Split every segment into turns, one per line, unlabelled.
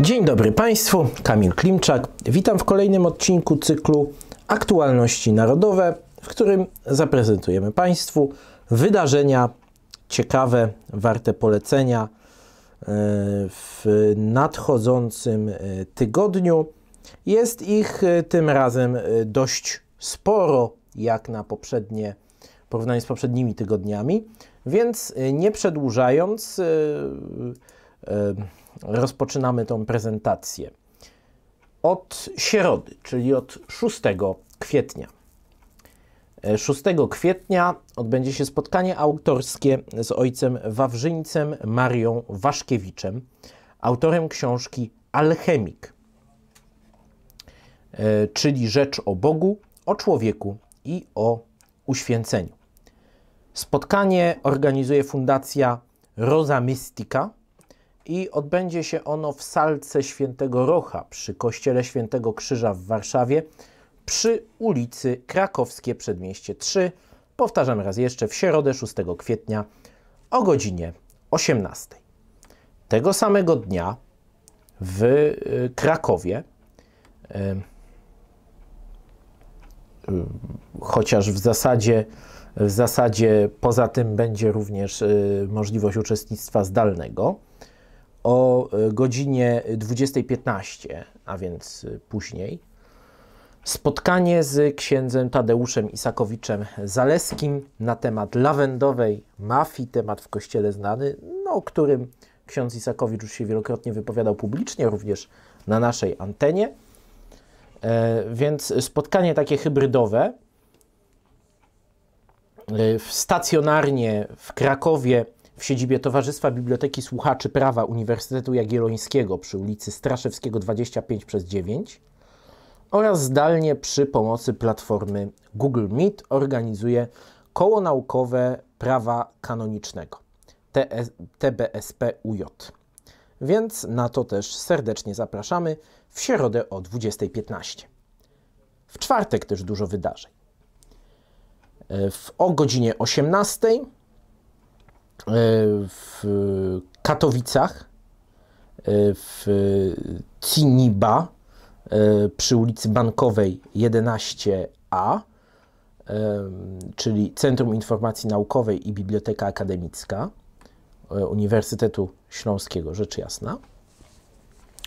Dzień dobry Państwu, Kamil Klimczak. Witam w kolejnym odcinku cyklu Aktualności Narodowe, w którym zaprezentujemy Państwu wydarzenia ciekawe, warte polecenia e, w nadchodzącym e, tygodniu. Jest ich e, tym razem dość sporo, jak na poprzednie, w porównaniu z poprzednimi tygodniami, więc nie przedłużając, rozpoczynamy tą prezentację. Od środy, czyli od 6 kwietnia. 6 e, kwietnia odbędzie się spotkanie autorskie z ojcem Wawrzyńcem Marią Waszkiewiczem, autorem książki Alchemik, e, czyli rzecz o Bogu, o człowieku i o uświęceniu. Spotkanie organizuje Fundacja Rosa Mystica, i odbędzie się ono w salce Świętego Rocha przy kościele Świętego Krzyża w Warszawie przy ulicy Krakowskie Przedmieście 3. Powtarzam raz jeszcze w środę 6 kwietnia o godzinie 18. Tego samego dnia w y, Krakowie y, y, chociaż w zasadzie, w zasadzie poza tym będzie również możliwość uczestnictwa zdalnego o e, godzinie 20.15, a więc e, później, spotkanie z księdzem Tadeuszem Isakowiczem Zaleskim na temat lawendowej mafii, temat w kościele znany, no, o którym ksiądz Isakowicz już się wielokrotnie wypowiadał publicznie, również na naszej antenie. E, więc spotkanie takie hybrydowe e, w stacjonarnie w Krakowie w siedzibie Towarzystwa Biblioteki Słuchaczy Prawa Uniwersytetu Jagiellońskiego przy ulicy Straszewskiego 25 przez 9 oraz zdalnie przy pomocy platformy Google Meet organizuje Koło Naukowe Prawa Kanonicznego TBSP e, UJ. Więc na to też serdecznie zapraszamy w środę o 20.15. W czwartek też dużo wydarzeń. E, w, o godzinie 18:00 E, w Katowicach, e, w Ciniba e, przy ulicy Bankowej 11A, czyli Centrum Informacji Naukowej i Biblioteka Akademicka Uniwersytetu Śląskiego, rzecz jasna.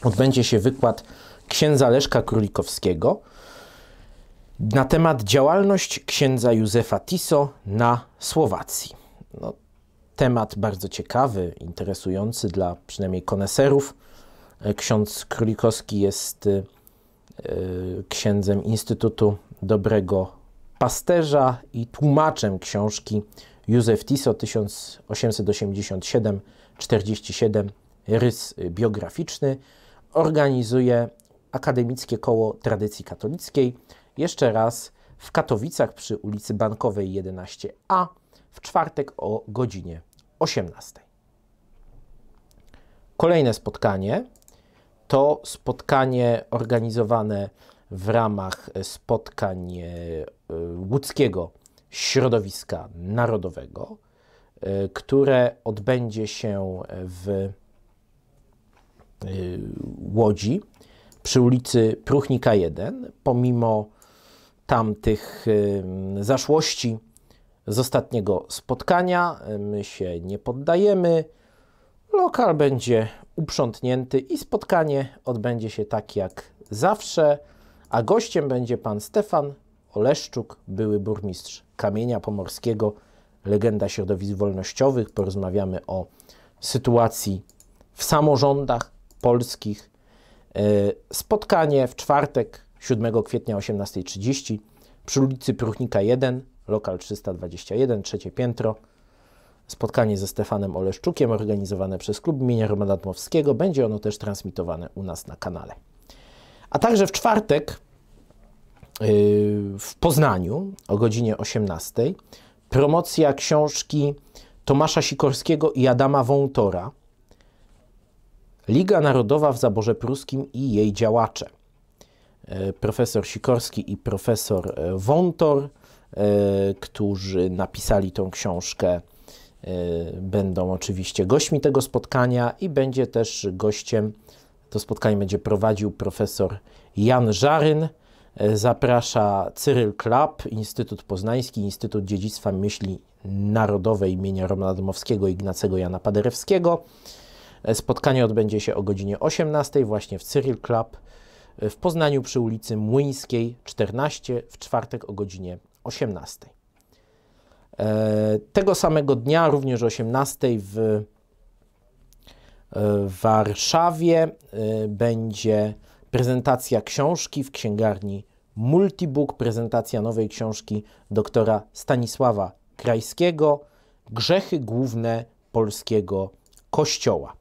Odbędzie się wykład księdza Leszka Królikowskiego na temat działalność księdza Józefa Tiso na Słowacji. No, temat bardzo ciekawy, interesujący dla przynajmniej koneserów. E, ksiądz Królikowski jest e, e, księdzem Instytutu Dobrego Pasterza i tłumaczem książki Józef Tiso 1887-47 Rys biograficzny. Organizuje Akademickie Koło Tradycji Katolickiej. Jeszcze raz w Katowicach przy ulicy Bankowej 11a w czwartek o godzinie 18. Kolejne spotkanie to spotkanie organizowane w ramach spotkań e, łódzkiego środowiska narodowego, e, które odbędzie się w e, Łodzi przy ulicy Pruchnika 1. Pomimo tamtych zaszłości, z ostatniego spotkania. My się nie poddajemy. Lokal będzie uprzątnięty i spotkanie odbędzie się tak jak zawsze, a gościem będzie pan Stefan Oleszczuk, były burmistrz Kamienia Pomorskiego, legenda środowisk wolnościowych. Porozmawiamy o sytuacji w samorządach polskich. E, spotkanie w czwartek 7 kwietnia 18.30 przy ulicy Pruchnika 1 lokal 321, trzecie piętro. Spotkanie ze Stefanem Oleszczukiem organizowane przez Klub Mienia Romana Dmowskiego. Będzie ono też transmitowane u nas na kanale. A także w czwartek yy, w Poznaniu o godzinie 18 promocja książki Tomasza Sikorskiego i Adama Wątora Liga Narodowa w zaborze pruskim i jej działacze. Yy, profesor Sikorski i profesor yy, Wątor – E, którzy napisali tą książkę, e, będą oczywiście gośćmi tego spotkania i będzie też gościem. To spotkanie będzie prowadził profesor Jan Żaryn. E, zaprasza Cyryl Klap, Instytut Poznański, Instytut Dziedzictwa Myśli Narodowej imienia Romana Dmowskiego i Ignacego Jana Paderewskiego. Spotkanie odbędzie się o godzinie 18 właśnie w Cyril Club w Poznaniu przy ulicy Młyńskiej 14 w czwartek o godzinie 18. E, tego samego dnia, również o 18 e, w Warszawie, e, będzie prezentacja książki w księgarni Multibook, prezentacja nowej książki doktora Stanisława Krajskiego Grzechy główne polskiego kościoła.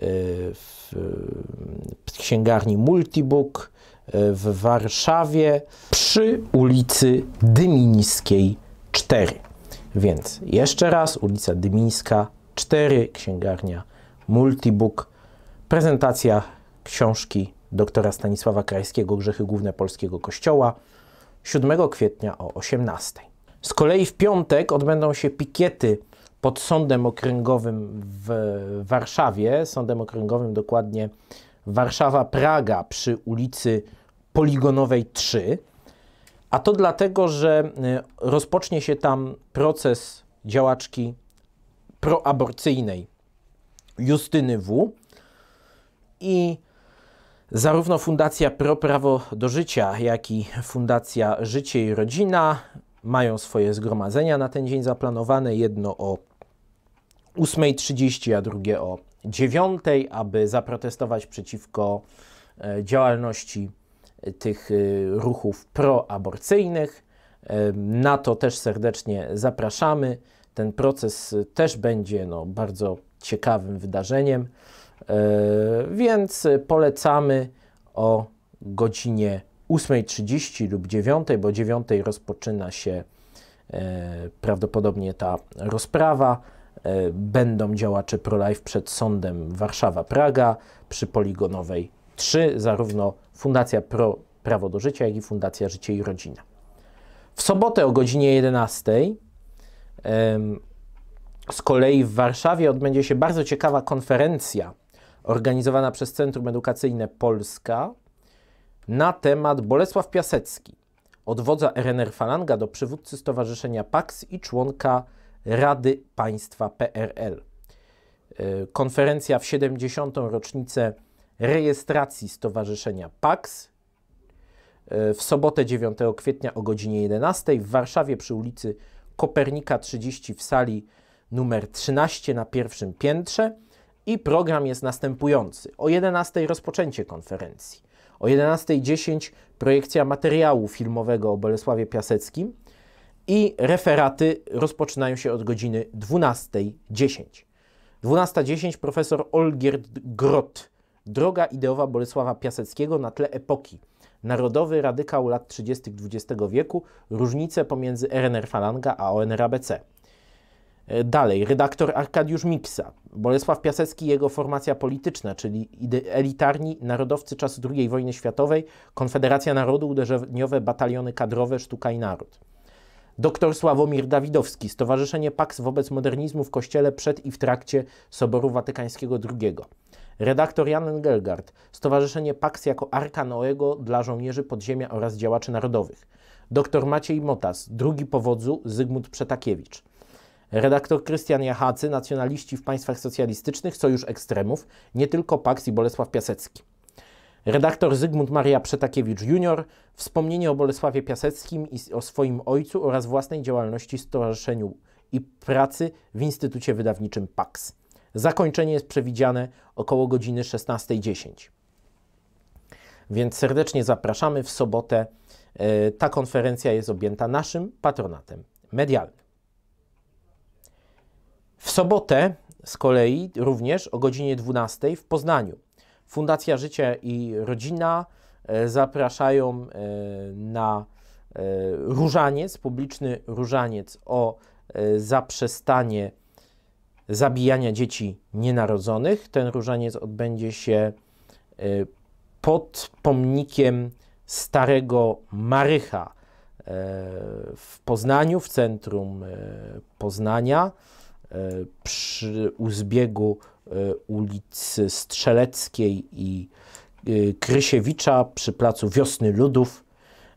W księgarni Multibook Y, w Warszawie przy ulicy Dymińskiej 4. Więc jeszcze raz ulica Dymińska 4, księgarnia Multibook, prezentacja książki doktora Stanisława Krajskiego Grzechy Główne Polskiego Kościoła 7 kwietnia o 18. Z kolei w piątek odbędą się pikiety pod Sądem Okręgowym w Warszawie, Sądem Okręgowym dokładnie Warszawa-Praga przy ulicy Poligonowej 3. A to dlatego, że y, rozpocznie się tam proces działaczki proaborcyjnej Justyny W. I zarówno Fundacja Pro Prawo do Życia, jak i Fundacja Życie i Rodzina mają swoje zgromadzenia na ten dzień zaplanowane, jedno o 8.30, a drugie o 9, aby zaprotestować przeciwko e, działalności e, tych e, ruchów proaborcyjnych. Na to też serdecznie zapraszamy. Ten proces też będzie no, bardzo ciekawym wydarzeniem, więc polecamy o godzinie 8.30 lub 9, bo 9 rozpoczyna się prawdopodobnie ta rozprawa. E, będą działacze pro-life przed sądem Warszawa-Praga przy poligonowej 3, zarówno Fundacja Pro Prawo do Życia, jak i Fundacja Życie i Rodzina. W sobotę o godzinie 11 z kolei w Warszawie odbędzie się bardzo ciekawa konferencja organizowana przez Centrum Edukacyjne Polska na temat Bolesław Piasecki, od wodza RNR Falanga do przywódcy Stowarzyszenia PAX i członka Rady Państwa PRL. E, konferencja w 70. rocznicę rejestracji Stowarzyszenia PAX e, w sobotę 9 kwietnia o godzinie 11 w Warszawie przy ulicy Kopernika 30 w sali numer 13 na pierwszym piętrze i program jest następujący. O 11 rozpoczęcie konferencji. O 11.10 projekcja materiału filmowego o Bolesławie Piaseckim i referaty rozpoczynają się od godziny 12.10. 12.10 profesor Olgierd Grot. Droga ideowa Bolesława Piaseckiego na tle epoki. Narodowy radykał lat 30. XX wieku, różnice pomiędzy RNR Falanga a ONRBC. E, dalej, redaktor Arkadiusz Miksa, Bolesław Piasecki i jego formacja polityczna, czyli elitarni narodowcy czasu II wojny światowej, Konfederacja Narodu, uderzeniowe bataliony kadrowe, sztuka i naród. Doktor Sławomir Dawidowski, Stowarzyszenie Pax wobec modernizmu w Kościele przed i w trakcie Soboru Watykańskiego II. Redaktor Jan Engelgard, Stowarzyszenie Pax jako Arka Noego dla żołnierzy podziemia oraz działaczy narodowych. Doktor Maciej Motas, drugi powodzu Zygmunt Przetakiewicz. Redaktor Krystian Jachacy, Nacjonaliści w Państwach Socjalistycznych, Sojusz Ekstremów, nie tylko Pax i Bolesław Piasecki. Redaktor Zygmunt Maria Przetakiewicz Jr. wspomnienie o Bolesławie Piaseckim i o swoim ojcu oraz własnej działalności, stowarzyszeniu i pracy w Instytucie Wydawniczym PAX. Zakończenie jest przewidziane około godziny 16.10. Więc serdecznie zapraszamy w sobotę. E, ta konferencja jest objęta naszym patronatem medialnym. W sobotę z kolei również o godzinie 12 w Poznaniu Fundacja Życie i Rodzina e, zapraszają e, na e, różaniec, publiczny różaniec o zaprzestanie zabijania dzieci nienarodzonych. Ten różaniec odbędzie się pod pomnikiem starego Marycha w Poznaniu, w centrum Poznania, przy uzbiegu E, ulicy Strzeleckiej i e, Krysiewicza przy placu Wiosny Ludów.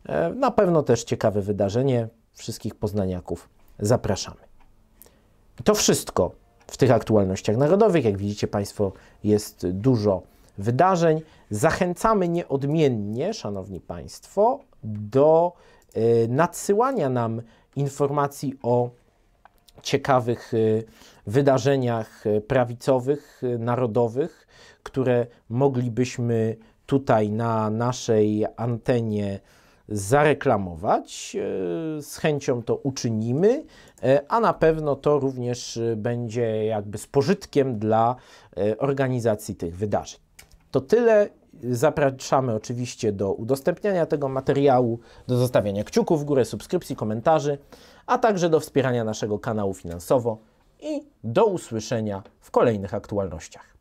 E, na pewno też ciekawe wydarzenie. Wszystkich poznaniaków zapraszamy. to wszystko w tych aktualnościach narodowych. Jak widzicie Państwo, jest dużo wydarzeń. Zachęcamy nieodmiennie, Szanowni Państwo, do nadsyłania nam informacji o ciekawych wydarzeniach e, prawicowych, e, narodowych, które moglibyśmy tutaj na naszej antenie zareklamować. E, z chęcią to uczynimy, a na pewno to również będzie jakby z pożytkiem dla organizacji tych wydarzeń. To tyle. Zapraszamy oczywiście do udostępniania tego materiału, do zostawiania kciuków w górę, subskrypcji, komentarzy, a także do wspierania naszego kanału finansowo i do usłyszenia w kolejnych aktualnościach.